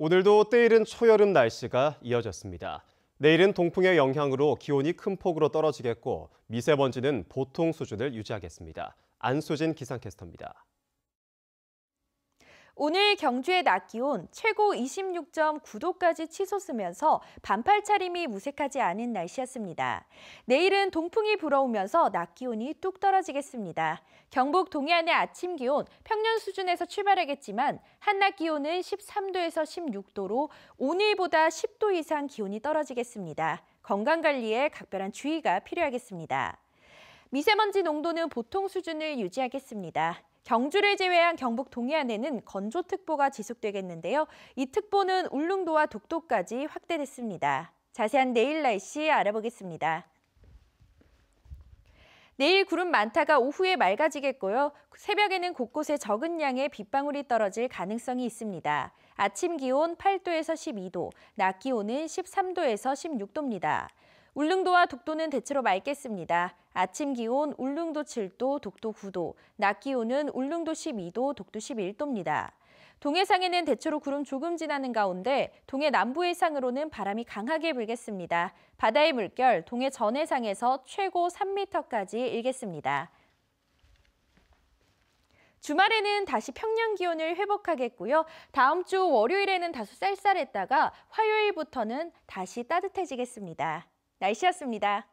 오늘도 때이른 초여름 날씨가 이어졌습니다. 내일은 동풍의 영향으로 기온이 큰 폭으로 떨어지겠고 미세먼지는 보통 수준을 유지하겠습니다. 안수진 기상캐스터입니다. 오늘 경주의 낮 기온 최고 26.9도까지 치솟으면서 반팔 차림이 무색하지 않은 날씨였습니다. 내일은 동풍이 불어오면서 낮 기온이 뚝 떨어지겠습니다. 경북 동해안의 아침 기온 평년 수준에서 출발하겠지만 한낮 기온은 13도에서 16도로 오늘보다 10도 이상 기온이 떨어지겠습니다. 건강관리에 각별한 주의가 필요하겠습니다. 미세먼지 농도는 보통 수준을 유지하겠습니다. 경주를 제외한 경북 동해안에는 건조특보가 지속되겠는데요. 이 특보는 울릉도와 독도까지 확대됐습니다. 자세한 내일 날씨 알아보겠습니다. 내일 구름 많다가 오후에 맑아지겠고요. 새벽에는 곳곳에 적은 양의 빗방울이 떨어질 가능성이 있습니다. 아침 기온 8도에서 12도, 낮 기온은 13도에서 16도입니다. 울릉도와 독도는 대체로 맑겠습니다. 아침 기온 울릉도 7도, 독도 9도, 낮 기온은 울릉도 12도, 독도 11도입니다. 동해상에는 대체로 구름 조금 지나는 가운데 동해 남부 해상으로는 바람이 강하게 불겠습니다. 바다의 물결 동해 전해상에서 최고 3m까지 일겠습니다. 주말에는 다시 평년 기온을 회복하겠고요. 다음 주 월요일에는 다소 쌀쌀했다가 화요일부터는 다시 따뜻해지겠습니다. 날씨였습니다.